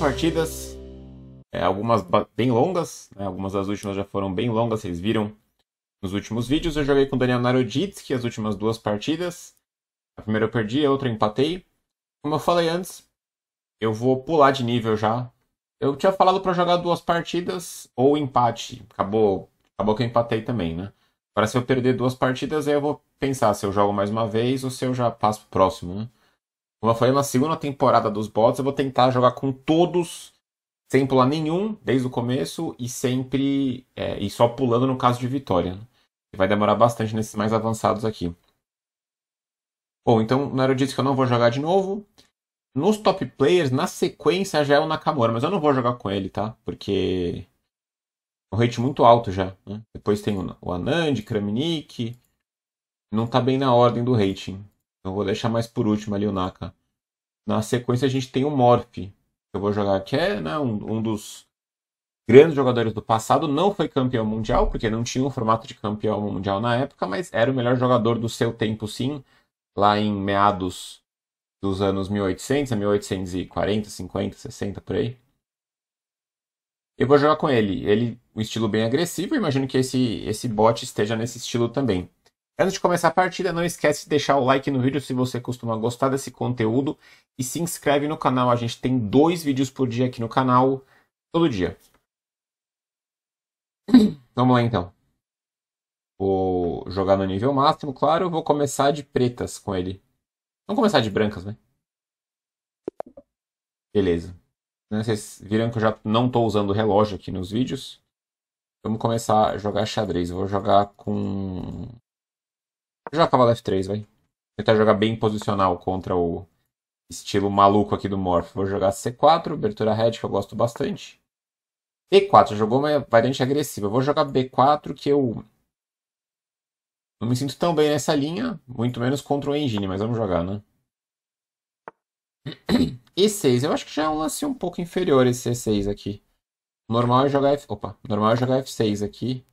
partidas, é, algumas bem longas, né? algumas das últimas já foram bem longas, vocês viram nos últimos vídeos. Eu joguei com o Daniel Naroditsky as últimas duas partidas. A primeira eu perdi, a outra eu empatei. Como eu falei antes, eu vou pular de nível já. Eu tinha falado para jogar duas partidas ou empate. Acabou, acabou que eu empatei também, né? Agora, se eu perder duas partidas, aí eu vou pensar se eu jogo mais uma vez ou se eu já passo pro próximo, né? Como eu falei, na segunda temporada dos bots, eu vou tentar jogar com todos, sem pular nenhum, desde o começo, e sempre. É, e só pulando no caso de vitória. Né? Vai demorar bastante nesses mais avançados aqui. Bom, então o Nero disse que eu não vou jogar de novo. Nos top players, na sequência já é o Nakamura, mas eu não vou jogar com ele, tá? Porque é um rate muito alto já. Né? Depois tem o Anand, Kramnik. Não tá bem na ordem do rating. Eu vou deixar mais por último ali o Naka. Na sequência a gente tem o Morph, que eu vou jogar, que é né, um, um dos grandes jogadores do passado. Não foi campeão mundial, porque não tinha o formato de campeão mundial na época, mas era o melhor jogador do seu tempo, sim, lá em meados dos anos 1800 1840, 50, 60, por aí. Eu vou jogar com ele. Ele, um estilo bem agressivo, imagino que esse, esse bot esteja nesse estilo também. Antes de começar a partida, não esquece de deixar o like no vídeo se você costuma gostar desse conteúdo e se inscreve no canal. A gente tem dois vídeos por dia aqui no canal, todo dia. Vamos lá então. Vou jogar no nível máximo, claro. Vou começar de pretas com ele. Vamos começar de brancas, né? Beleza. Vocês viram que eu já não estou usando relógio aqui nos vídeos. Vamos começar a jogar xadrez. vou jogar com Vou jogar cavalo F3, vai. Tentar jogar bem posicional contra o estilo maluco aqui do Morph. Vou jogar C4, abertura red, que eu gosto bastante. E4, jogou uma é variante agressiva. Vou jogar B4, que eu não me sinto tão bem nessa linha, muito menos contra o Engine, mas vamos jogar, né? E6, eu acho que já é um lance um pouco inferior esse E6 aqui. Normal é jogar F... Opa, normal é jogar F6 aqui.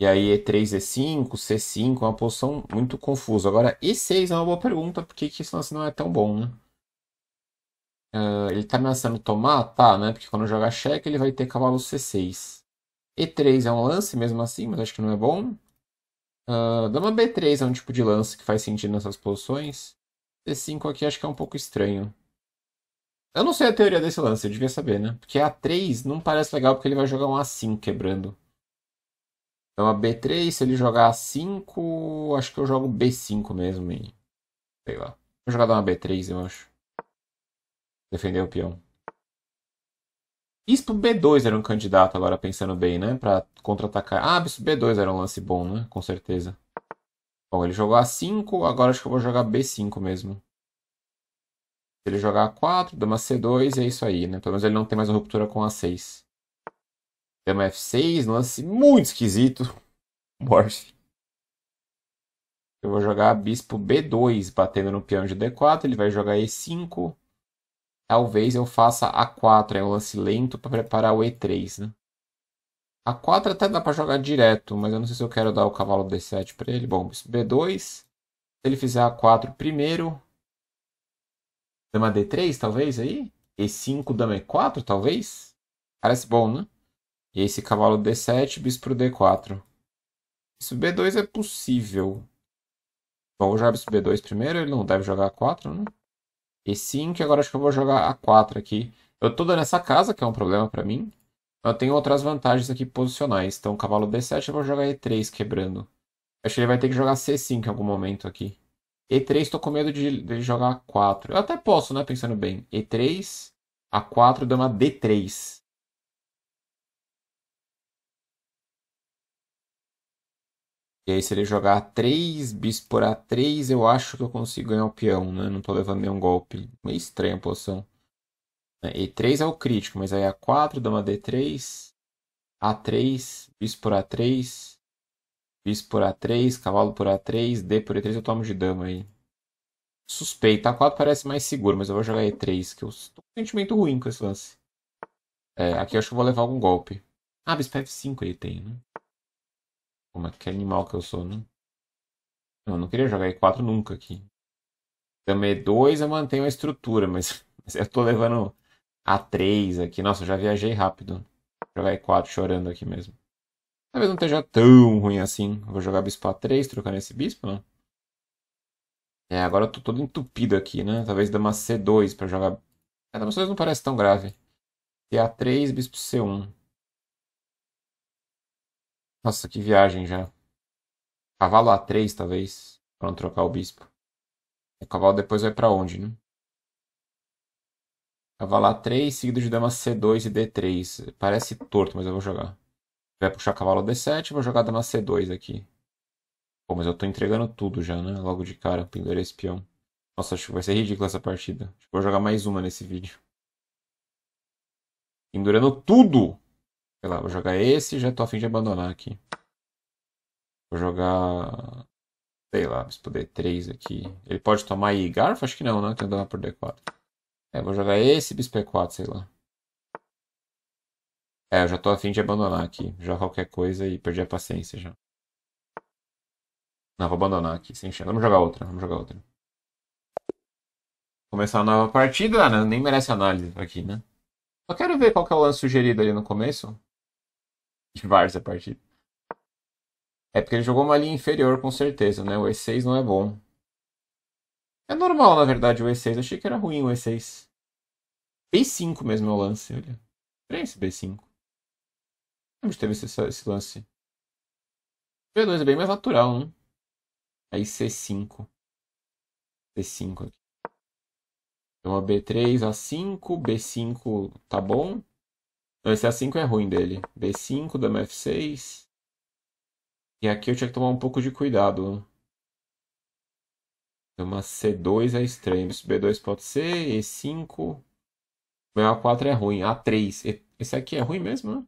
E aí E3, E5, C5, é uma posição muito confusa. Agora, E6 é uma boa pergunta, porque que esse lance não é tão bom, né? Uh, ele tá ameaçando tomar? Tá, né? Porque quando jogar cheque, ele vai ter cavalo C6. E3 é um lance mesmo assim, mas acho que não é bom. Uh, ah, dama B3 é um tipo de lance que faz sentido nessas posições. C5 aqui acho que é um pouco estranho. Eu não sei a teoria desse lance, eu devia saber, né? Porque A3 não parece legal porque ele vai jogar um A5 quebrando. Então a B3, se ele jogar a 5, acho que eu jogo B5 mesmo. E... Sei lá. Vou jogar uma B3, eu acho. Defender o peão. Bispo B2 era um candidato, agora pensando bem, né? Pra contra-atacar. Ah, Bispo B2 era um lance bom, né? Com certeza. Bom, ele jogou A5, agora acho que eu vou jogar B5 mesmo. Se ele jogar A4, dama C2, é isso aí, né? Pelo menos ele não tem mais uma ruptura com A6 dama F6, lance muito esquisito. Morte. Eu vou jogar Bispo B2, batendo no peão de D4. Ele vai jogar E5. Talvez eu faça A4, é um lance lento para preparar o E3, né? A4 até dá para jogar direto, mas eu não sei se eu quero dar o cavalo D7 para ele. Bom, bispo B2. Se ele fizer A4 primeiro, dama D3, talvez aí? E5, dama E4, talvez? Parece bom, né? E esse cavalo D7, bis pro D4. Isso B2 é possível. Bom, eu jogo isso B2 primeiro, ele não deve jogar A4, né? E5, agora acho que eu vou jogar A4 aqui. Eu tô dando essa casa, que é um problema para mim. Eu tenho outras vantagens aqui posicionais. Então, cavalo D7, eu vou jogar E3 quebrando. Acho que ele vai ter que jogar C5 em algum momento aqui. E3, tô com medo de, de jogar A4. Eu até posso, né? Pensando bem. E3, A4, dama D3. E aí, se ele jogar a 3, bispo por A3, eu acho que eu consigo ganhar o peão, né? Não tô levando nenhum golpe. Meio estranha a posição. É, E3 é o crítico, mas aí A4, dama D3, A3, bispo por A3, bispo por A3, cavalo por A3, D por E3, eu tomo de dama aí. Suspeito. A4 parece mais seguro, mas eu vou jogar E3, que eu tô com um sentimento ruim com esse lance. É, aqui eu acho que eu vou levar algum golpe. Ah, bispo F5 ele tem, né? Como é que animal que eu sou, né? Não, eu não queria jogar E4 nunca aqui. Também então, E2 eu mantenho a estrutura, mas, mas eu tô levando A3 aqui. Nossa, eu já viajei rápido. Vou jogar E4 chorando aqui mesmo. Talvez não esteja tão ruim assim. Vou jogar bispo A3, trocando esse bispo, né? É, agora eu tô todo entupido aqui, né? Talvez dama C2 pra jogar... É, dama C2 não parece tão grave. E A3, bispo C1. Nossa, que viagem já. Cavalo A3, talvez, pra não trocar o bispo. O cavalo depois vai para onde, né? Cavalo A3, seguido de dama C2 e D3. Parece torto, mas eu vou jogar. Vai puxar cavalo D7, vou jogar dama C2 aqui. Pô, mas eu tô entregando tudo já, né? Logo de cara, pendura esse peão. Nossa, acho que vai ser ridícula essa partida. Acho que vou jogar mais uma nesse vídeo. Pendurando tudo! Sei lá, vou jogar esse já tô afim de abandonar aqui. Vou jogar. Sei lá, bispo d 3 aqui. Ele pode tomar aí garfo? Acho que não, né? Tem por D4. É, vou jogar esse bispo E4, sei lá. É, eu já tô afim de abandonar aqui. Jogar qualquer coisa e perdi a paciência já. Não, vou abandonar aqui, sem chance. Vamos jogar outra, vamos jogar outra. Começar uma nova partida, né? nem merece análise aqui, né? Só quero ver qual que é o lance sugerido ali no começo de Varsa a partida. É porque ele jogou uma linha inferior, com certeza, né? O E6 não é bom. É normal, na verdade, o E6. Eu achei que era ruim o E6. B5 mesmo é o lance, olha. Tem esse B5. Onde teve esse, esse lance? B2 é bem mais natural, né? Aí C5. C5 aqui. Então a B3, A5, B5 tá bom. Não, esse A5 é ruim dele. B5, dama F6. E aqui eu tinha que tomar um pouco de cuidado. Dama então, C2 é extremo. B2 pode ser, E5. Meu A4 é ruim. A3. Esse aqui é ruim mesmo, né?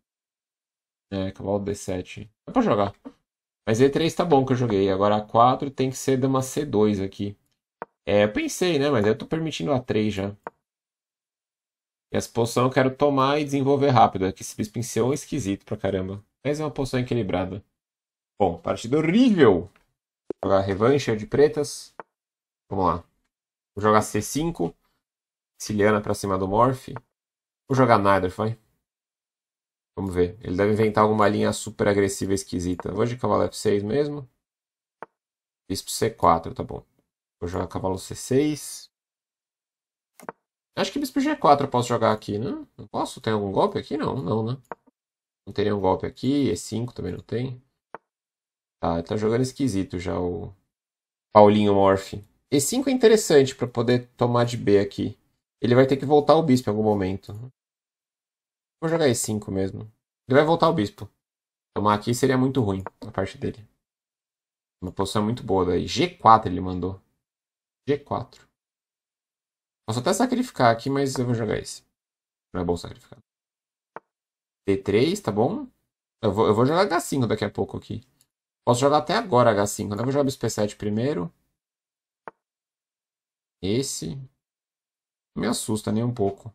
É, cavalo D7. Dá pra jogar. Mas E3 tá bom que eu joguei. Agora A4 tem que ser dama C2 aqui. É, eu pensei, né? Mas eu tô permitindo A3 já. E essa poção eu quero tomar e desenvolver rápido. Aqui é esse c é esquisito pra caramba. Mas é uma poção equilibrada. Bom, partida horrível. Vou jogar revanche de pretas. Vamos lá. Vou jogar C5. siciliana pra cima do Morph. Vou jogar Nidor, vai. Vamos ver. Ele deve inventar alguma linha super agressiva e esquisita. Vou de cavalo F6 mesmo. Bispo C4, tá bom. Vou jogar cavalo C6. Acho que bispo G4 eu posso jogar aqui, né? Não posso? Tem algum golpe aqui? Não, não, né? Não teria um golpe aqui. E5 também não tem. Tá, ele tá jogando esquisito já o Paulinho Morph. E5 é interessante para poder tomar de B aqui. Ele vai ter que voltar o bispo em algum momento. Vou jogar E5 mesmo. Ele vai voltar o bispo. Tomar aqui seria muito ruim a parte dele. Uma posição muito boa daí. G4 ele mandou. G4. Posso até sacrificar aqui, mas eu vou jogar esse. Não é bom sacrificar. D3, tá bom? Eu vou, eu vou jogar H5 daqui a pouco aqui. Posso jogar até agora H5. Né? Eu vou jogar o Bisp7 primeiro. Esse. Não me assusta nem um pouco.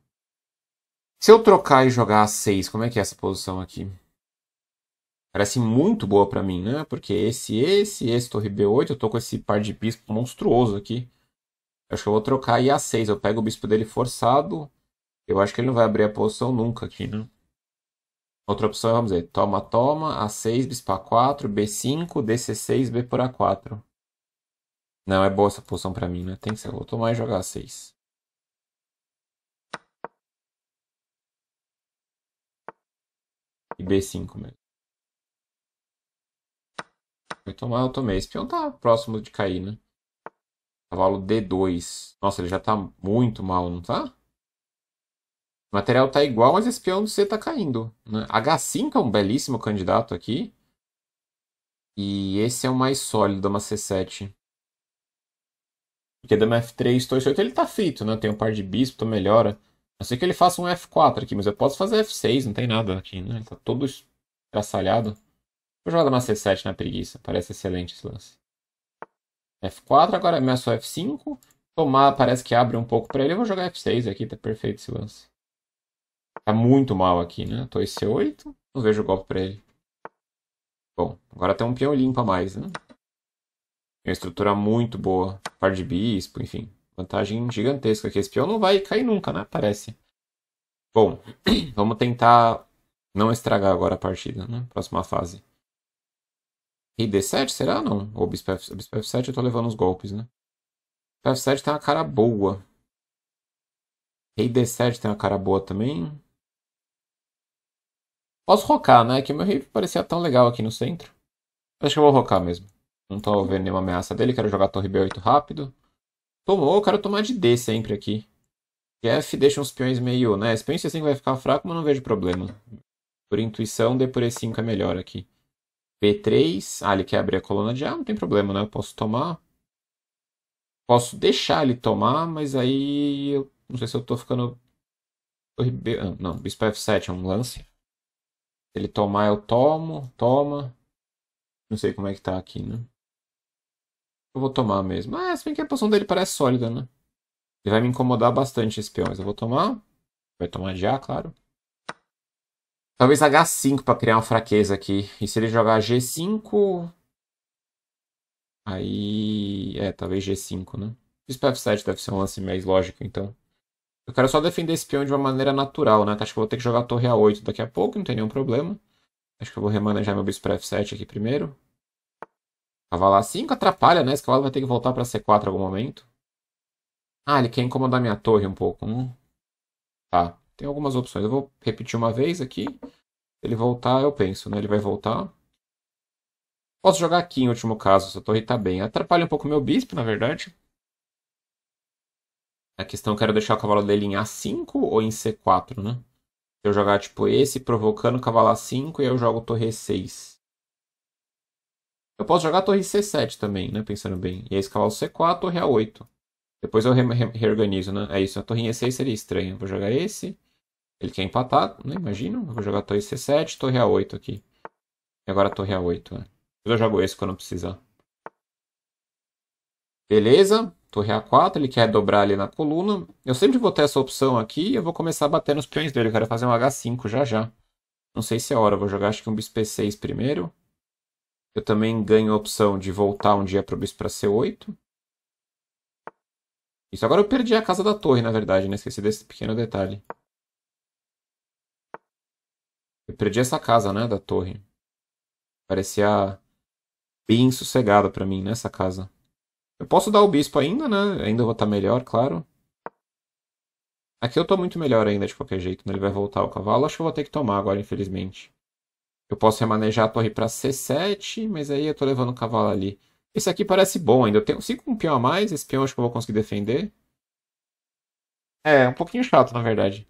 Se eu trocar e jogar A6, como é que é essa posição aqui? Parece muito boa pra mim, né? Porque esse, esse, esse, torre B8, eu tô com esse par de bispo monstruoso aqui. Acho que eu vou trocar e a 6. Eu pego o bispo dele forçado. Eu acho que ele não vai abrir a posição nunca aqui, né? Outra opção é, vamos ver, toma, toma, A6, bispo A4, B5, DC6, B por A4. Não, é boa essa posição pra mim, né? Tem que ser, vou tomar e jogar A6. E B5 mesmo. Vai tomar, eu tomei. Esse peão tá próximo de cair, né? Cavalo D2. Nossa, ele já tá muito mal, não tá? O material tá igual, mas esse peão do C tá caindo. Né? H5 é um belíssimo candidato aqui. E esse é o mais sólido, dama C7. Porque dama F3, 2, 8, ele tá feito, né? Tem um par de bispo, melhora. A não ser que ele faça um F4 aqui, mas eu posso fazer F6, não tem nada aqui, né? Ele tá todo estraçalhado. Vou jogar dama C7 na preguiça, parece excelente esse lance. F4, agora ameaçou F5. Tomar parece que abre um pouco para ele. Eu vou jogar F6 aqui, tá perfeito esse lance. Tá muito mal aqui, né? Tô em C8, não vejo golpe para ele. Bom, agora tem um peão limpo a mais, né? Tem uma estrutura muito boa. Par de bispo, enfim. Vantagem gigantesca aqui. Esse peão não vai cair nunca, né? Parece. Bom, vamos tentar não estragar agora a partida, né? Próxima fase. E D7, será não? Ou bispo, F, 7 eu tô levando os golpes, né? Bispo F7 tem uma cara boa. Rei D7 tem uma cara boa também. Posso rocar, né? Que meu rei parecia tão legal aqui no centro. Acho que eu vou rocar mesmo. Não tô vendo nenhuma ameaça dele. Quero jogar torre B8 rápido. Tomou, eu quero tomar de D sempre aqui. F deixa uns peões meio, né? Esse peão C5 vai ficar fraco, mas não vejo problema. Por intuição, D por E5 é melhor aqui. B3. Ah, ele quer abrir a coluna de A, ah, não tem problema, né? Eu posso tomar. Posso deixar ele tomar, mas aí eu não sei se eu tô ficando. Ah, não, bispo F7 é um lance. Se ele tomar, eu tomo, toma. Não sei como é que tá aqui, né? Eu vou tomar mesmo. Ah, se bem que a posição dele parece sólida, né? Ele vai me incomodar bastante esse peão, mas eu vou tomar. Vai tomar de A, claro. Talvez H5 para criar uma fraqueza aqui. E se ele jogar G5... Aí... É, talvez G5, né? Bispo F7 deve ser um lance mais lógico, então. Eu quero só defender esse peão de uma maneira natural, né? Acho que eu vou ter que jogar a torre A8 daqui a pouco, não tem nenhum problema. Acho que eu vou remanejar meu bispo F7 aqui primeiro. Cavalo A5 atrapalha, né? Esse cavalo vai ter que voltar para C4 em algum momento. Ah, ele quer incomodar minha torre um pouco, né? Tá tem algumas opções. Eu vou repetir uma vez aqui. Ele voltar, eu penso, né? Ele vai voltar. Posso jogar aqui em último caso, se a torre tá bem. Atrapalha um pouco meu bispo, na verdade. A questão, é eu quero deixar o cavalo dele em A5 ou em C4, né? Se eu jogar, tipo, esse provocando o cavalo A5 e eu jogo torre E6. Eu posso jogar torre C7 também, né? Pensando bem. E aí esse cavalo C4, torre A8. Depois eu re re reorganizo, né? É isso, a torre E6 seria estranha. Vou jogar esse. Ele quer empatar, né? Imagino. Vou jogar torre C7, torre A8 aqui. E agora torre A8, né? Eu jogo esse quando precisar. Beleza. Torre A4, ele quer dobrar ali na coluna. Eu sempre vou ter essa opção aqui e eu vou começar a bater nos peões dele. Eu quero fazer um H5 já já. Não sei se é hora, eu vou jogar acho que um bispo P6 primeiro. Eu também ganho a opção de voltar um dia para bispo para C8. Isso agora eu perdi a casa da torre, na verdade, né? Esqueci desse pequeno detalhe. Eu perdi essa casa, né, da torre. Parecia bem sossegada para mim, nessa né, casa. Eu posso dar o bispo ainda, né? Ainda vou estar tá melhor, claro. Aqui eu tô muito melhor ainda, de qualquer jeito. Né? Ele vai voltar o cavalo. Acho que eu vou ter que tomar agora, infelizmente. Eu posso remanejar a torre pra C7, mas aí eu tô levando o cavalo ali. Esse aqui parece bom ainda. Eu tenho 5 um peão a mais. Esse peão acho que eu vou conseguir defender. É, um pouquinho chato, na verdade.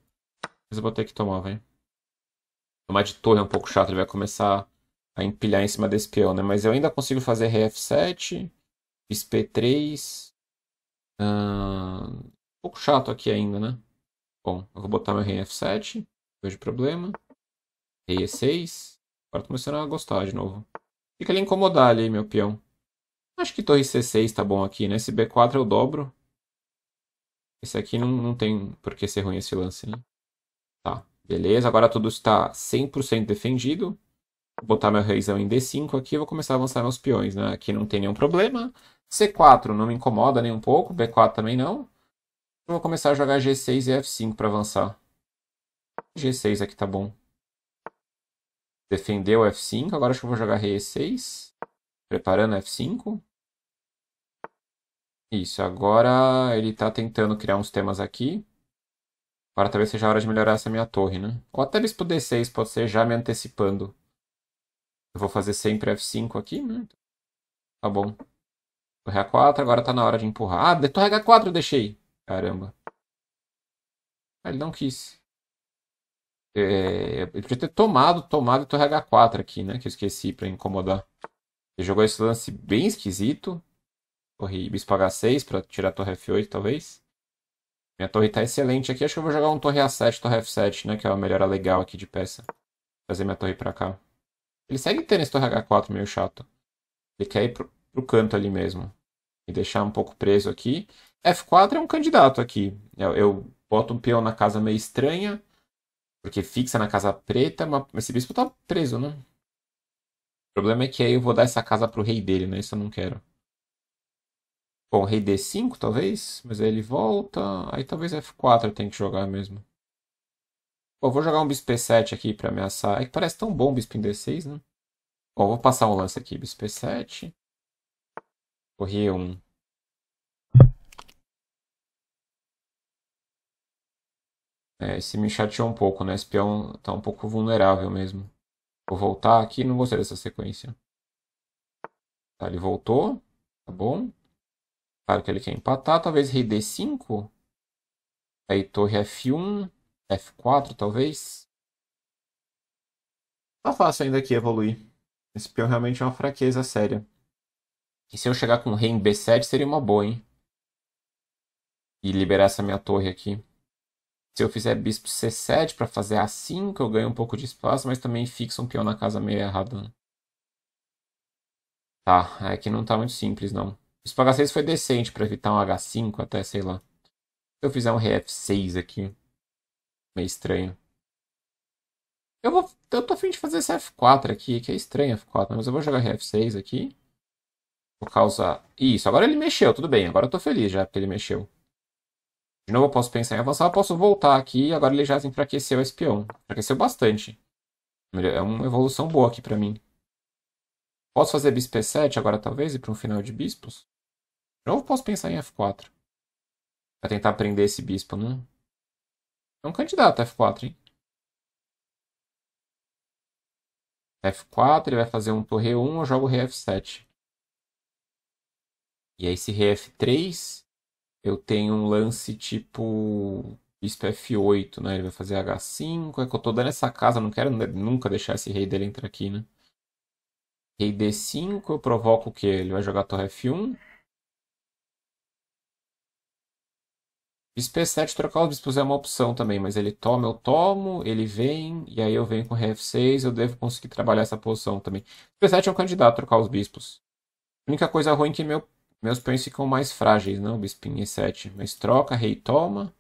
Mas eu vou ter que tomar, velho tomar de torre é um pouco chato, ele vai começar a empilhar em cima desse peão, né? Mas eu ainda consigo fazer RF7, fiz 3 um pouco chato aqui ainda, né? Bom, eu vou botar meu rei F7, não vejo problema. Rei E6. Agora tô começando a gostar de novo. Fica ali incomodar ali, meu peão. Acho que torre C6 tá bom aqui, né? Esse B4 eu dobro. Esse aqui não, não tem por que ser ruim esse lance, né? Tá. Beleza, agora tudo está 100% defendido. Vou botar meu reizão em D5 aqui e vou começar a avançar meus peões. Né? Aqui não tem nenhum problema. C4 não me incomoda nem um pouco, B4 também não. vou começar a jogar G6 e F5 para avançar. G6 aqui tá bom. Defendeu F5, agora acho que eu vou jogar rei E6. Preparando F5. Isso, agora ele está tentando criar uns temas aqui. Agora talvez seja a hora de melhorar essa minha torre, né? Ou até bispo D6, pode ser já me antecipando. Eu vou fazer sempre F5 aqui, né? Tá bom. Torre A4, agora tá na hora de empurrar. Ah, de torre H4 eu deixei. Caramba. Ah, ele não quis. É, ele podia ter tomado, tomado torre H4 aqui, né? Que eu esqueci pra incomodar. Ele jogou esse lance bem esquisito. Torre Bispo H6 pra tirar a torre F8, talvez. Minha torre tá excelente aqui. Acho que eu vou jogar um torre A7, torre F7, né? Que é a melhora legal aqui de peça. Fazer minha torre pra cá. Ele segue tendo esse torre H4 meio chato. Ele quer ir pro, pro canto ali mesmo. E deixar um pouco preso aqui. F4 é um candidato aqui. Eu, eu boto um peão na casa meio estranha. Porque fixa na casa preta. Mas esse bispo tá preso, né? O problema é que aí eu vou dar essa casa pro rei dele, né? Isso eu não quero. Bom, rei d5 talvez, mas aí ele volta. Aí talvez f4 tem que jogar mesmo. Bom, vou jogar um bispo e7 aqui para ameaçar. É que parece tão bom o bispo em d6, né? Bom, vou passar um lance aqui, bispo e7. O rei 1 É, esse me chateou um pouco, né? Esse peão tá um pouco vulnerável mesmo. Vou voltar aqui, não gostei dessa sequência. Tá, ele voltou. Tá bom. Claro que ele quer empatar. Talvez rei d5. Aí torre f1. f4, talvez. Tá fácil ainda aqui evoluir. Esse peão realmente é uma fraqueza séria. E se eu chegar com rei em b7, seria uma boa, hein? E liberar essa minha torre aqui. Se eu fizer bispo c7 para fazer a5, eu ganho um pouco de espaço, mas também fixo um peão na casa meio errado. Tá, aqui é não tá muito simples, não. Bispo H6 foi decente para evitar um H5 até, sei lá. Se eu fizer um RF6 aqui, meio estranho. Eu, vou, eu tô afim de fazer esse F4 aqui, que é estranho F4, né? mas eu vou jogar RF6 aqui. Por causa... Isso, agora ele mexeu, tudo bem. Agora eu tô feliz já, porque ele mexeu. De novo eu posso pensar em avançar, eu posso voltar aqui e agora ele já enfraqueceu o espião. Enfraqueceu bastante. É uma evolução boa aqui pra mim. Posso fazer bispo e 7 agora, talvez, e para um final de bispos? Ou posso pensar em F4? Pra tentar prender esse bispo, não? Né? É um candidato a F4, hein? F4, ele vai fazer um torre 1, eu jogo rei F7. E aí se rei F3, eu tenho um lance tipo bispo F8, né? Ele vai fazer H5, é que eu tô dando essa casa, não quero nunca deixar esse rei dele entrar aqui, né? Rei D5, eu provoco o quê? Ele vai jogar torre F1, Bispo E7, trocar os bispos é uma opção também, mas ele toma, eu tomo, ele vem, e aí eu venho com Rf6, eu devo conseguir trabalhar essa posição também. Bispo E7 é um candidato a trocar os bispos. A única coisa ruim é que meu, meus peões ficam mais frágeis, não? Bispinho é E7. Mas troca, rei toma.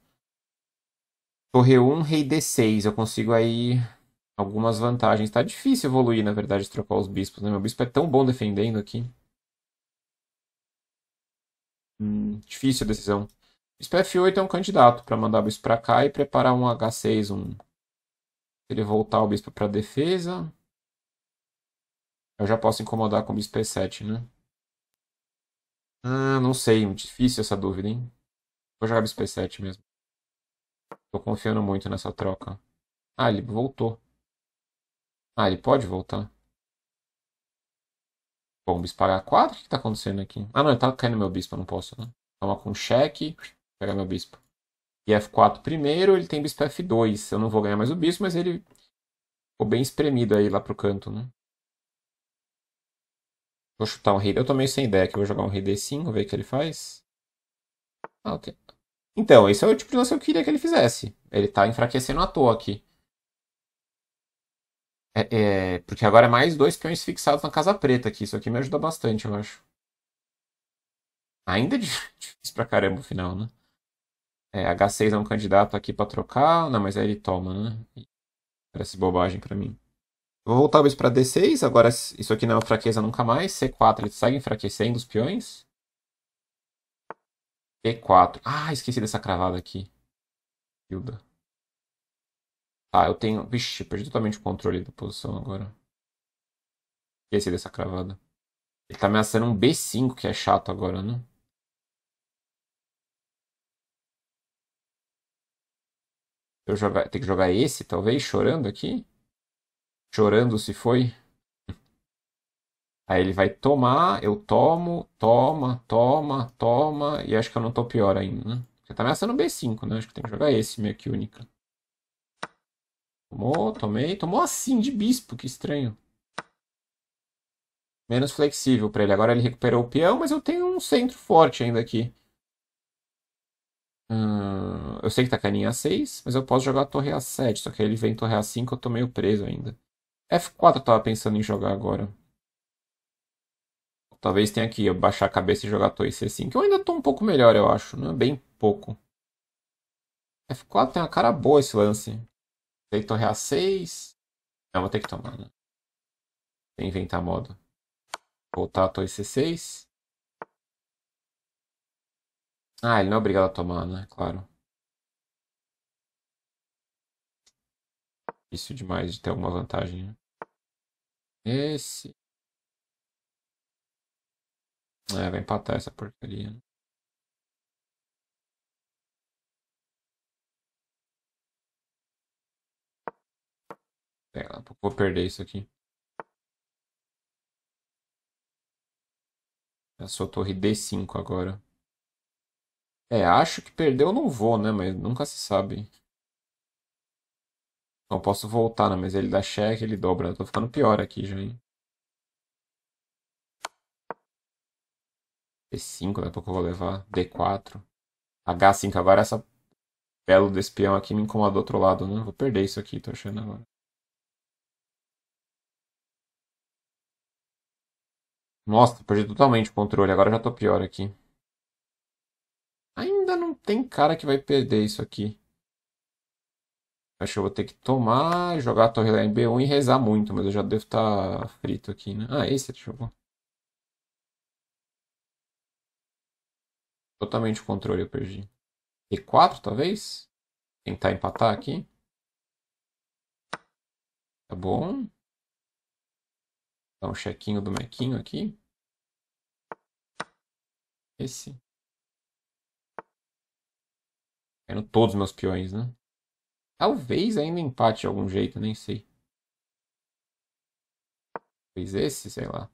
Torre 1, rei D6. Eu consigo aí algumas vantagens. Tá difícil evoluir, na verdade, trocar os bispos, né? Meu bispo é tão bom defendendo aqui. Hum, difícil a decisão. SPF8 é um candidato para mandar o bispo para cá e preparar um H6, um... Ele voltar o bispo é para defesa. Eu já posso incomodar com o bispo E7, né? Ah, não sei. Difícil essa dúvida, hein? Vou jogar bispo E7 mesmo. Tô confiando muito nessa troca. Ah, ele voltou. Ah, ele pode voltar. Bom, bispo H4? O que tá acontecendo aqui? Ah, não, ele tá caindo meu bispo, eu não posso, né? Toma com cheque pegar meu bispo. E F4 primeiro, ele tem bispo F2. Eu não vou ganhar mais o bispo, mas ele ficou bem espremido aí lá pro canto, né? Vou chutar um rei. Eu tô meio sem ideia que vou jogar um rei D5, ver o que ele faz. Ah, ok. Então, esse é o tipo de lance que eu queria que ele fizesse. Ele tá enfraquecendo à toa aqui. É, é, porque agora é mais dois peões fixados na casa preta aqui. Isso aqui me ajuda bastante, eu acho. Ainda é difícil pra caramba o final, né? É, H6 é um candidato aqui para trocar. Não, mas aí ele toma, né? Parece bobagem para mim. Vou voltar talvez para D6. Agora isso aqui não é fraqueza nunca mais. C4 ele segue enfraquecendo os peões. E4. Ah, esqueci dessa cravada aqui. Hilda. Ah, eu tenho. Vixe, perdi totalmente o controle da posição agora. Esqueci dessa cravada. Ele tá ameaçando um B5, que é chato agora, né? eu jogar, que jogar esse, talvez, chorando aqui. Chorando se foi. Aí ele vai tomar, eu tomo, toma, toma, toma, e acho que eu não tô pior ainda, né? Porque tá ameaçando B5, né? Acho que tem que jogar esse meio que única. Tomou, tomei, tomou assim, de bispo, que estranho. Menos flexível para ele. Agora ele recuperou o peão, mas eu tenho um centro forte ainda aqui. Hum, eu sei que tá carinha A6, mas eu posso jogar a torre A7, só que ele vem torre A5, eu tô meio preso ainda. F4 eu tava pensando em jogar agora. Talvez tenha que baixar a cabeça e jogar a torre C5. Eu ainda tô um pouco melhor, eu acho, né? Bem pouco. F4 tem uma cara boa esse lance. Tem torre A6. Não, vou ter que tomar, né? Inventar modo. Voltar a torre C6. Ah, ele não é obrigado a tomar, né? Claro. Isso demais de ter alguma vantagem, né? Esse. É, vai empatar essa porcaria. Né? Pera, vou perder isso aqui. A sua torre D5 agora. É, acho que perdeu, não vou, né? Mas nunca se sabe. Não posso voltar, né? Mas ele dá cheque, ele dobra. Eu tô ficando pior aqui já, hein? P5, daqui a pouco eu vou levar. D4. H5, agora essa belo do espião aqui me incomoda do outro lado, né? Vou perder isso aqui, tô achando agora. Nossa, perdi totalmente o controle. Agora já tô pior aqui tem cara que vai perder isso aqui. Acho que eu vou ter que tomar, jogar a torre lá em B1 e rezar muito, mas eu já devo estar tá frito aqui, né? Ah, esse ele é jogou. Totalmente o controle eu perdi. E4, talvez? Tentar empatar aqui. Tá bom. Dá um chequinho do mequinho aqui. Esse. Eram todos meus peões, né? Talvez ainda empate de algum jeito, nem sei. Talvez esse, sei lá.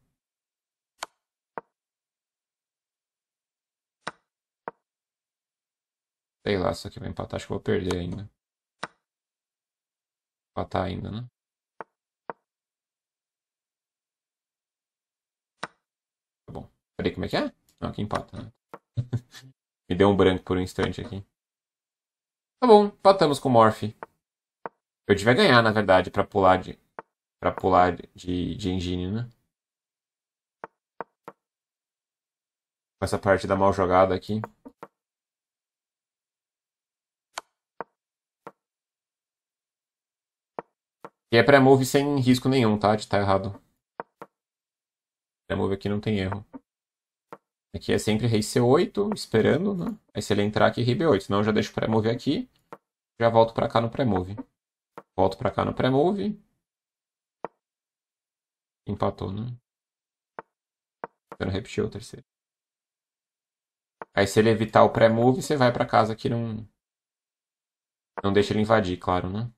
Sei lá, só que vai empatar, acho que eu vou perder ainda. Empatar ainda, né? Tá bom. Peraí, como é que é? Não, aqui empata, né? Me deu um branco por um instante aqui. Tá bom, empatamos com o Morph. Eu devia ganhar, na verdade, pra pular de. para pular de, de engine, né? Com essa parte da mal jogada aqui. E é pré-move sem risco nenhum, tá? De estar tá errado. Pré-move aqui não tem erro. Aqui é sempre rei C8, esperando, né? Aí se ele entrar aqui, rei B8. Senão eu já deixo o pré-move aqui, já volto para cá no pré-move. Volto para cá no pré-move. Empatou, né? Eu repetir o terceiro. Aí se ele evitar o pré-move, você vai para casa que não... Não deixa ele invadir, claro, né?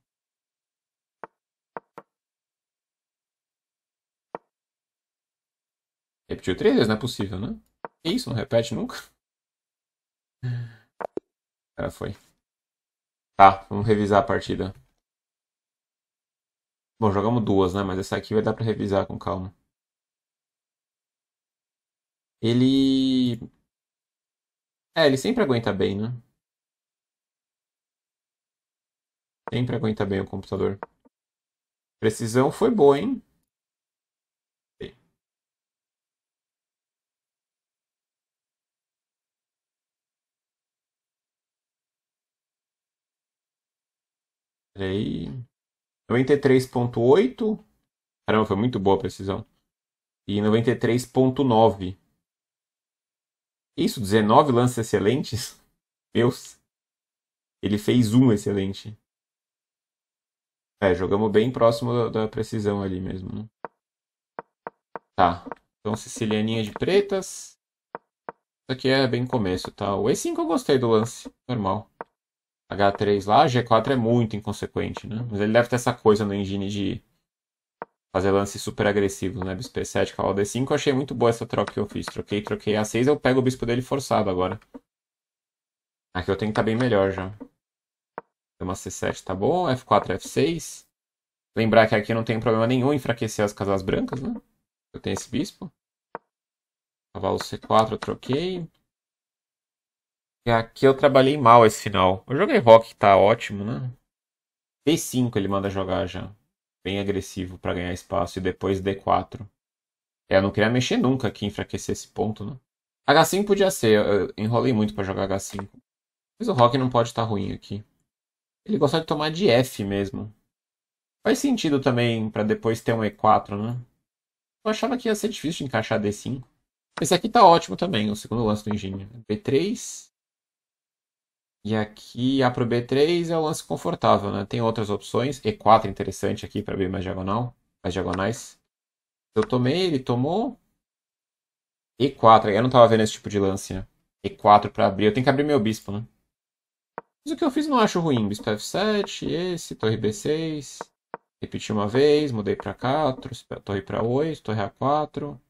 Repetiu três vezes, não é possível, né? Que isso? Não repete nunca? Ah, foi. Tá, vamos revisar a partida. Bom, jogamos duas, né? Mas essa aqui vai dar pra revisar com calma. Ele... É, ele sempre aguenta bem, né? Sempre aguenta bem o computador. Precisão foi boa, hein? Peraí. 93.8. Caramba, foi muito boa a precisão. E 93.9. Isso, 19 lances excelentes? Deus. Ele fez um excelente. É, jogamos bem próximo da, da precisão ali mesmo. Né? Tá. Então, sicilianinha de pretas. Isso aqui é bem começo, tá? O E5 eu gostei do lance. Normal. H3 lá, G4 é muito inconsequente, né? Mas ele deve ter essa coisa no engine de fazer lances super agressivos, né? Bispo E7, cavalo D5. Eu achei muito boa essa troca que eu fiz. Troquei, troquei A6, eu pego o bispo dele forçado agora. Aqui eu tenho que estar tá bem melhor já. Uma C7 tá bom, F4, F6. Lembrar que aqui não tem problema nenhum enfraquecer as casas brancas, né? Eu tenho esse bispo. Cavalo C4 eu troquei. E aqui eu trabalhei mal esse final. Eu joguei Rock, tá ótimo, né? D5 ele manda jogar já. Bem agressivo para ganhar espaço. E depois D4. É, eu não queria mexer nunca aqui, enfraquecer esse ponto, né? H5 podia ser. Eu enrolei muito para jogar H5. Mas o Rock não pode estar tá ruim aqui. Ele gosta de tomar de F mesmo. Faz sentido também para depois ter um E4, né? Eu achava que ia ser difícil de encaixar D5. Esse aqui tá ótimo também, o segundo lance do engenho. B3. E aqui a para B3 é o lance confortável, né? Tem outras opções. E4 interessante aqui para abrir mais diagonal, mais diagonais. Eu tomei, ele tomou. E4, eu não estava vendo esse tipo de lance, né? E4 para abrir, eu tenho que abrir meu bispo, né? Mas o que eu fiz não acho ruim. Bispo F7, esse, torre B6. Repeti uma vez, mudei para 4 torre para 8, torre A4.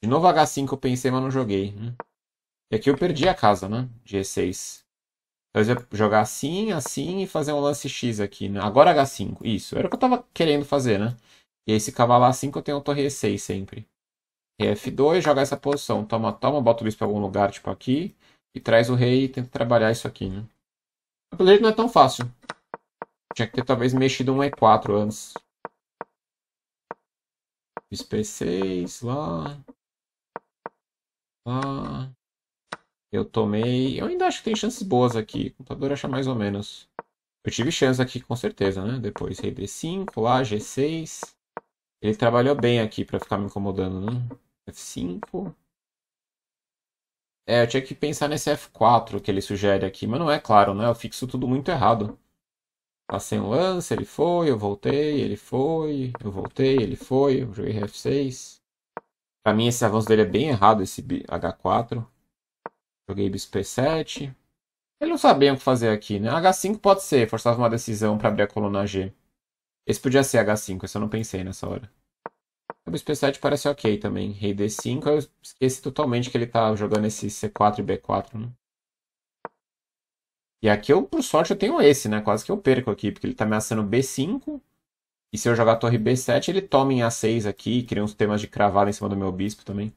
De novo H5 eu pensei, mas não joguei. Né? E aqui eu perdi a casa, né? G6. Eu ia jogar assim, assim e fazer um lance X aqui. Né? Agora H5. Isso. Era o que eu tava querendo fazer, né? E aí, se cavalar A5, eu tenho um torre E6 sempre. E F2, jogar essa posição. Toma, toma, bota o bispo pra algum lugar, tipo aqui. E traz o rei e tenta trabalhar isso aqui, né? O jeito não é tão fácil. Tinha que ter talvez mexido um E4 antes. Bispo E6, lá. Lá. Eu tomei. Eu ainda acho que tem chances boas aqui. O computador acha mais ou menos. Eu tive chance aqui, com certeza, né? Depois rei D5, lá, G6. Ele trabalhou bem aqui pra ficar me incomodando, né? F5. É, eu tinha que pensar nesse F4 que ele sugere aqui, mas não é claro, né? Eu fixo tudo muito errado. Passei um lance, ele foi, eu voltei, ele foi, eu voltei, ele foi, eu joguei F6. Pra mim esse avanço dele é bem errado, esse H4. Joguei bispo E7. Ele não sabia o que fazer aqui, né? H5 pode ser, forçava uma decisão pra abrir a coluna G. Esse podia ser H5, esse eu não pensei nessa hora. O bispo E7 parece ok também. Rei D5, eu esqueci totalmente que ele tá jogando esse C4 e B4, né? E aqui, eu, por sorte, eu tenho esse, né? Quase que eu perco aqui, porque ele tá ameaçando B5. E se eu jogar a torre B7, ele toma em A6 aqui, cria uns temas de cravada em cima do meu bispo também.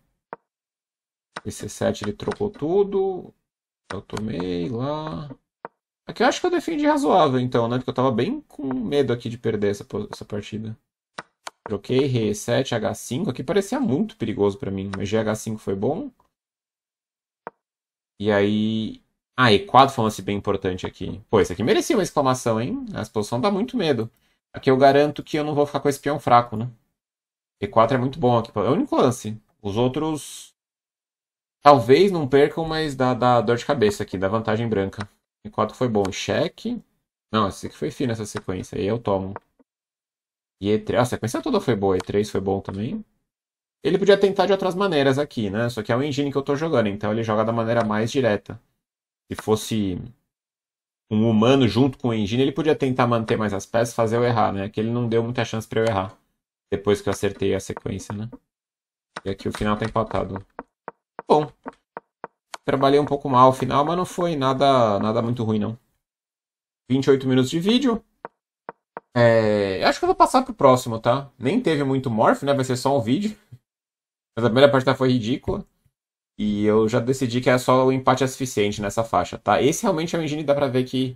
Esse 7 ele trocou tudo. Eu tomei lá. Aqui é eu acho que eu defendi razoável, então, né? Porque eu tava bem com medo aqui de perder essa, essa partida. Troquei R7, H5. Aqui parecia muito perigoso pra mim. Mas GH5 foi bom. E aí... Ah, E4 foi um lance bem importante aqui. Pô, isso aqui merecia uma exclamação, hein? A exposição dá muito medo. Aqui eu garanto que eu não vou ficar com esse peão fraco, né? E4 é muito bom aqui. É o único lance. Os outros Talvez não percam, mas dá, dá dor de cabeça aqui, dá vantagem branca. E4 foi bom. Cheque. Não, esse aqui foi fino essa sequência. Aí eu tomo. E E3. A sequência toda foi boa. E3 foi bom também. Ele podia tentar de outras maneiras aqui, né? Só que é o engine que eu tô jogando, então ele joga da maneira mais direta. Se fosse um humano junto com o engine, ele podia tentar manter mais as peças, fazer eu errar, né? Que ele não deu muita chance para eu errar. Depois que eu acertei a sequência, né? E aqui o final tá empatado bom. Trabalhei um pouco mal ao final, mas não foi nada, nada muito ruim, não. 28 minutos de vídeo. É, acho que eu vou passar pro próximo, tá? Nem teve muito morph, né? Vai ser só um vídeo. Mas a primeira parte da foi ridícula. E eu já decidi que é só o empate é suficiente nessa faixa, tá? Esse realmente é um engine dá pra ver que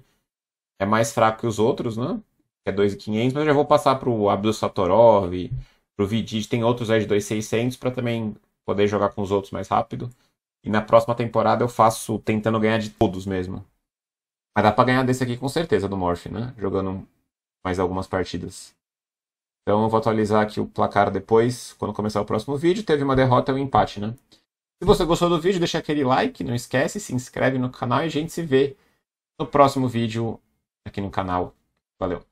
é mais fraco que os outros, né? Que é 2.500, mas eu já vou passar pro Abdul Satorov, pro Vidid, tem outros aí de 2.600 pra também poder jogar com os outros mais rápido. E na próxima temporada eu faço tentando ganhar de todos mesmo. Mas dá pra ganhar desse aqui com certeza do Morph, né? Jogando mais algumas partidas. Então eu vou atualizar aqui o placar depois, quando começar o próximo vídeo. Teve uma derrota e um empate, né? Se você gostou do vídeo, deixa aquele like, não esquece, se inscreve no canal e a gente se vê no próximo vídeo aqui no canal. Valeu!